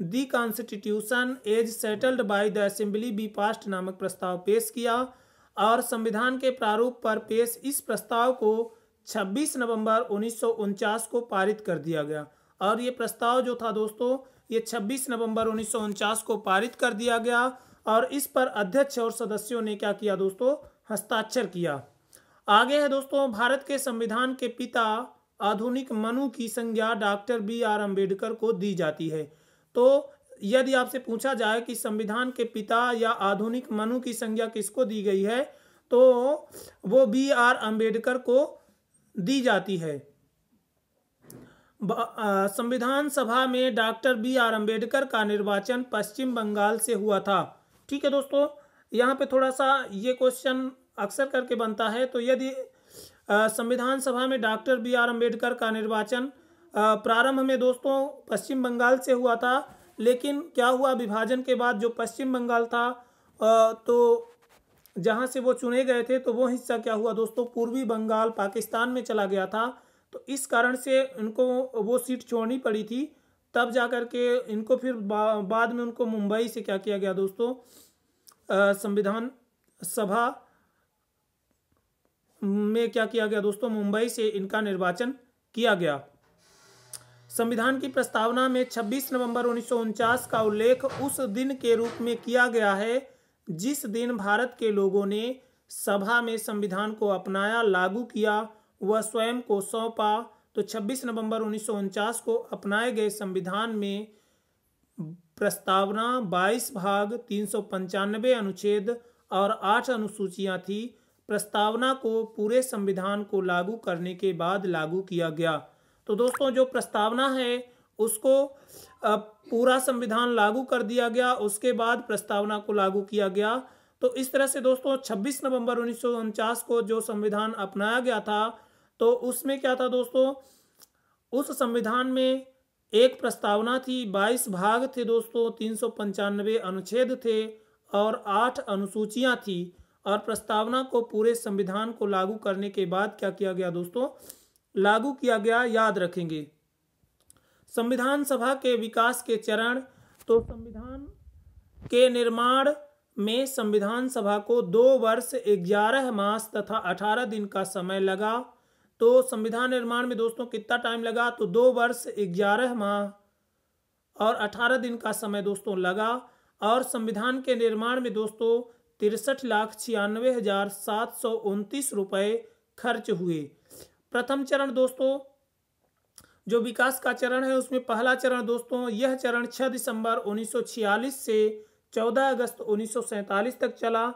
the constitution as settled by the assembly be passed नामक प्रस्ताव पेश किया और संविधान के प्रारूप पर पेश इस प्रस्ताव को 26 नवंबर उन्नीस को पारित कर दिया गया और ये प्रस्ताव जो था दोस्तों ये 26 नवंबर उन्नीस को पारित कर दिया गया और इस पर अध्यक्ष और सदस्यों ने क्या किया दोस्तों हस्ताक्षर किया आगे है दोस्तों भारत के संविधान के पिता आधुनिक मनु की संज्ञा डॉक्टर बी आर अम्बेडकर को दी जाती है तो यदि आपसे पूछा जाए कि संविधान के पिता या आधुनिक मनु की संज्ञा किसको दी गई है तो वो बी आर अम्बेडकर को दी जाती है संविधान सभा में डॉक्टर बी आर अम्बेडकर का निर्वाचन पश्चिम बंगाल से हुआ था ठीक है दोस्तों यहाँ पे थोड़ा सा ये क्वेश्चन अक्सर करके बनता है तो यदि संविधान सभा में डॉक्टर बी आर अम्बेडकर का निर्वाचन प्रारंभ में दोस्तों पश्चिम बंगाल से हुआ था लेकिन क्या हुआ विभाजन के बाद जो पश्चिम बंगाल था आ, तो जहाँ से वो चुने गए थे तो वो हिस्सा क्या हुआ दोस्तों पूर्वी बंगाल पाकिस्तान में चला गया था तो इस कारण से उनको वो सीट छोड़नी पड़ी थी तब जा कर के इनको फिर बा, बाद में उनको मुंबई से क्या किया गया दोस्तों संविधान सभा में क्या किया गया दोस्तों मुंबई से इनका निर्वाचन किया गया संविधान की प्रस्तावना में 26 नवंबर उन्नीस का उल्लेख उस दिन के रूप में किया गया है जिस दिन भारत के लोगों ने सभा में संविधान को अपनाया लागू किया वह स्वयं को सौंपा तो 26 नवंबर उन्नीस को अपनाए गए संविधान में प्रस्तावना 22 भाग तीन अनुच्छेद और 8 अनुसूचियां थी प्रस्तावना को पूरे संविधान को लागू करने के बाद लागू किया गया तो दोस्तों जो प्रस्तावना है उसको पूरा संविधान लागू कर दिया गया उसके बाद प्रस्तावना को लागू किया गया तो इस तरह से दोस्तों 26 नवंबर उन्नीस को जो संविधान अपनाया गया था तो उसमें क्या था दोस्तों उस संविधान में एक प्रस्तावना थी बाईस भाग थे दोस्तों तीन सौ पंचानवे अनुच्छेद थे और आठ अनुसूचियां थी और प्रस्तावना को पूरे संविधान को लागू करने के बाद क्या किया गया दोस्तों लागू किया गया याद रखेंगे संविधान सभा के विकास के चरण तो संविधान के निर्माण में संविधान सभा को दो वर्ष ग्यारह मास तथा अठारह दिन का समय लगा तो संविधान निर्माण में दोस्तों कितना टाइम लगा तो दो वर्ष ग्यारह माह और अठारह दिन का समय दोस्तों लगा और संविधान के निर्माण में दोस्तों तिरसठ लाख छियानवे हजार सात सौ उनतीस रुपये खर्च हुए प्रथम चरण दोस्तों जो विकास का चरण है उसमें पहला चरण दोस्तों यह चरण 6 दिसंबर 1946 से 14 अगस्त 1947 तक चला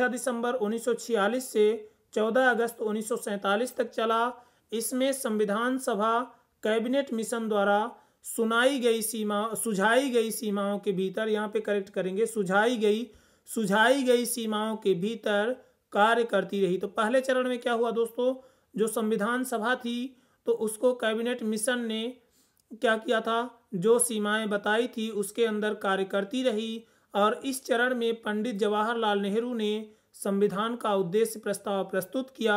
6 दिसंबर 1946 से 14 अगस्त उन्नीस तक चला इसमें संविधान सभा कैबिनेट मिशन द्वारा सुनाई गई सीमा सुझाई गई सीमाओं के भीतर यहाँ पे करेक्ट करेंगे सुझाई गई सुझाई गई सीमाओं के भीतर कार्य करती रही तो पहले चरण में क्या हुआ दोस्तों जो संविधान सभा थी तो उसको कैबिनेट मिशन ने क्या किया था जो सीमाएं बताई थी उसके अंदर कार्य करती रही और इस चरण में पंडित जवाहरलाल नेहरू ने संविधान का उद्देश्य प्रस्ताव प्रस्तुत किया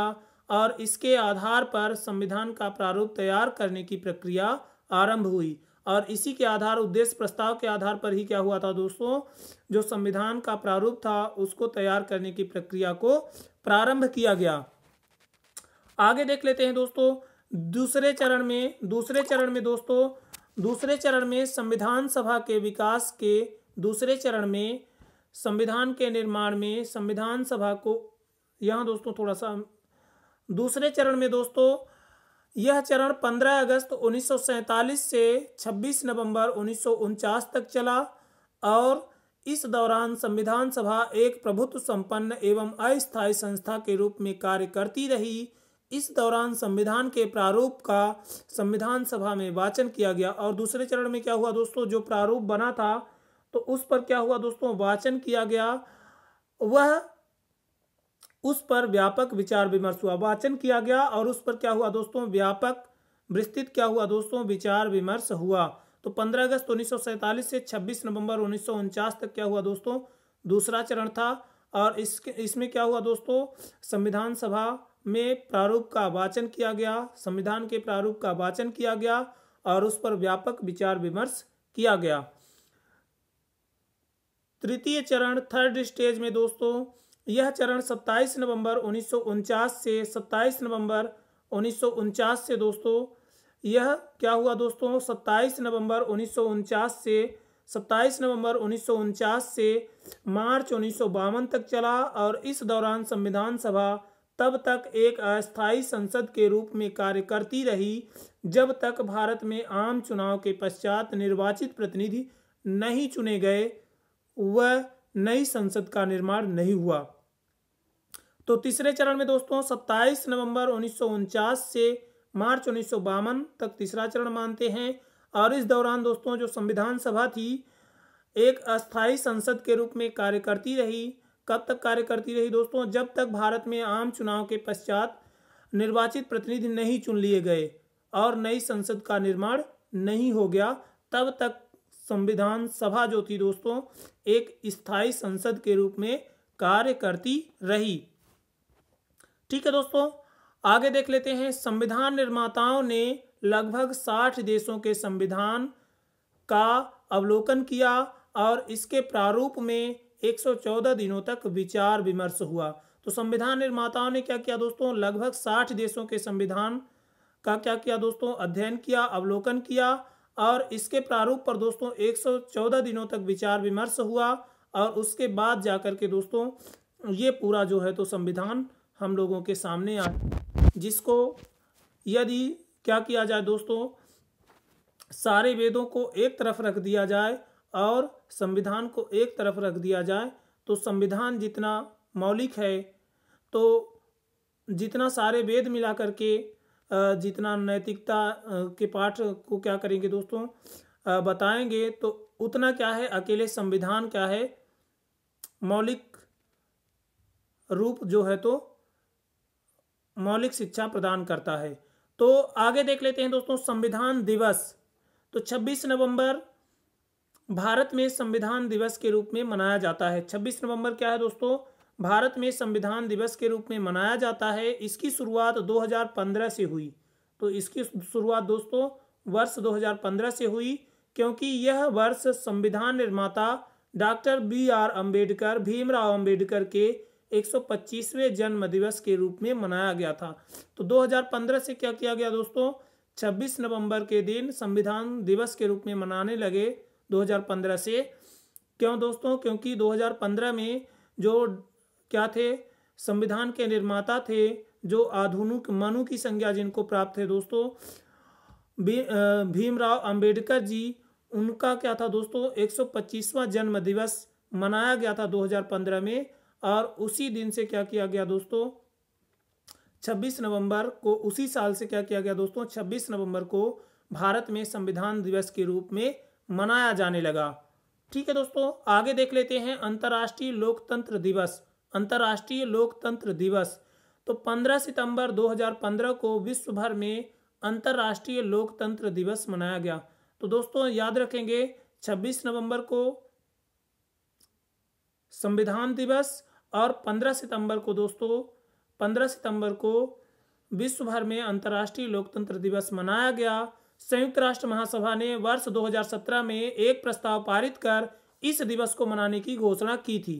और इसके आधार पर संविधान का प्रारूप तैयार करने की प्रक्रिया आरंभ हुई और इसी के आधार उद्देश्य प्रस्ताव के आधार पर ही क्या हुआ था दोस्तों जो संविधान का प्रारूप था उसको तैयार करने की प्रक्रिया को प्रारंभ किया गया आगे देख लेते हैं दोस्तों दूसरे चरण में दूसरे चरण में दोस्तों दूसरे चरण में संविधान सभा के विकास के दूसरे चरण में संविधान के निर्माण में संविधान सभा को यहाँ दोस्तों थोड़ा सा दूसरे चरण में दोस्तों यह चरण 15 अगस्त उन्नीस से 26 नवंबर उन्नीस तक चला और इस दौरान संविधान सभा एक प्रभुत्व संपन्न एवं अस्थायी संस्था के रूप में कार्य करती रही इस दौरान संविधान के प्रारूप का संविधान सभा में वाचन किया गया और दूसरे चरण में क्या हुआ दोस्तों जो प्रारूप बना था तो उस पर क्या हुआ दोस्तों वाचन किया गया वह उस पर व्यापक विचार विमर्श हुआ वाचन किया गया और उस पर क्या हुआ दोस्तों व्यापक विस्तृत क्या हुआ दोस्तों विचार विमर्श हुआ तो 15 अगस्त उन्नीस से 26 नवंबर उन्नीस तक क्या हुआ दोस्तों दूसरा चरण था और इसके इसमें क्या हुआ दोस्तों संविधान सभा में प्रारूप का वाचन किया गया संविधान के प्रारूप का वाचन किया गया और उस पर व्यापक विचार विमर्श किया गया तृतीय चरण थर्ड स्टेज में दोस्तों यह चरण 27 नवंबर उन्नीस से 27 नवंबर उन्नीस से दोस्तों यह क्या हुआ दोस्तों 27 नवंबर उन्नीस से 27 नवंबर उन्नीस से मार्च उन्नीस तक चला और इस दौरान संविधान सभा तब तक एक अस्थायी संसद के रूप में कार्य करती रही जब तक भारत में आम चुनाव के पश्चात निर्वाचित प्रतिनिधि नहीं चुने गए वह नई संसद का निर्माण नहीं हुआ तो तीसरे चरण में दोस्तों 27 नवंबर उन्नीस से मार्च उन्नीस तक तीसरा चरण मानते हैं और इस दौरान दोस्तों जो संविधान सभा थी एक अस्थायी संसद के रूप में कार्य करती रही कब तक कार्य करती रही दोस्तों जब तक भारत में आम चुनाव के पश्चात निर्वाचित प्रतिनिधि नहीं चुन लिए गए और नई संसद का निर्माण नहीं हो गया तब तक संविधान सभा जो थी दोस्तों एक स्थायी संसद के रूप में कार्य करती रही ठीक है दोस्तों आगे देख लेते हैं संविधान निर्माताओं ने लगभग साठ देशों के संविधान का अवलोकन किया और इसके प्रारूप में 114 दिनों तक विचार विमर्श हुआ तो संविधान निर्माताओं ने क्या किया दोस्तों लगभग 60 देशों के संविधान का क्या किया दोस्तों अध्ययन किया अवलोकन किया और इसके प्रारूप पर दोस्तों 114 दिनों तक विचार विमर्श हुआ और उसके बाद जाकर के दोस्तों ये पूरा जो है तो संविधान हम लोगों के सामने आ जिसको यदि क्या किया जाए दोस्तों सारे वेदों को एक तरफ रख दिया जाए और संविधान को एक तरफ रख दिया जाए तो संविधान जितना मौलिक है तो जितना सारे वेद मिला करके जितना नैतिकता के पाठ को क्या करेंगे दोस्तों बताएंगे तो उतना क्या है अकेले संविधान क्या है मौलिक रूप जो है तो मौलिक शिक्षा प्रदान करता है तो आगे देख लेते हैं दोस्तों संविधान दिवस तो 26 नवंबर भारत में संविधान दिवस के रूप में मनाया जाता है 26 नवंबर क्या है दोस्तों भारत में संविधान दिवस के रूप में मनाया जाता है इसकी शुरुआत 2015 से हुई तो इसकी शुरुआत दोस्तों वर्ष 2015 से हुई क्योंकि यह वर्ष संविधान निर्माता doctor B R Ambedkar Bhimrao Ambedkar के 125वें जन्म दिवस के रूप में मनाया गया था तो 2015 से क्या किया गया दोस्तों 26 नवंबर के दिन संविधान दिवस के रूप में मनाने लगे 2015 से क्यों दोस्तों क्योंकि 2015 में जो क्या थे संविधान के निर्माता थे जो आधुनिक मनु की संज्ञा जिनको प्राप्त है दोस्तों भी, भीमराव अंबेडकर जी उनका क्या था दोस्तों 125वां जन्म दिवस मनाया गया था 2015 में और उसी दिन से क्या किया गया दोस्तों 26 नवंबर को उसी साल से क्या किया गया दोस्तों 26 नवंबर को भारत में संविधान दिवस के रूप में मनाया जाने लगा ठीक है दोस्तों आगे देख लेते हैं अंतर्राष्ट्रीय लोकतंत्र दिवस अंतर्राष्ट्रीय लोकतंत्र दिवस तो 15 सितंबर 2015 को विश्व भर में अंतर्राष्ट्रीय लोकतंत्र दिवस मनाया गया तो दोस्तों याद रखेंगे 26 नवंबर को संविधान दिवस और 15 सितंबर को दोस्तों 15 सितंबर को विश्व भर में अंतर्राष्ट्रीय लोकतंत्र दिवस मनाया गया संयुक्त राष्ट्र महासभा ने वर्ष 2017 में एक प्रस्ताव पारित कर इस दिवस को मनाने की घोषणा की थी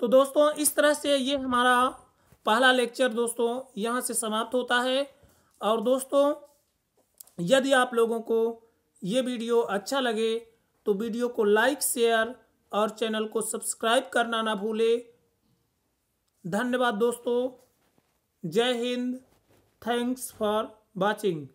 तो दोस्तों इस तरह से ये हमारा पहला लेक्चर दोस्तों यहाँ से समाप्त होता है और दोस्तों यदि आप लोगों को ये वीडियो अच्छा लगे तो वीडियो को लाइक शेयर और चैनल को सब्सक्राइब करना ना भूले धन्यवाद दोस्तों जय हिंद थैंक्स फॉर वॉचिंग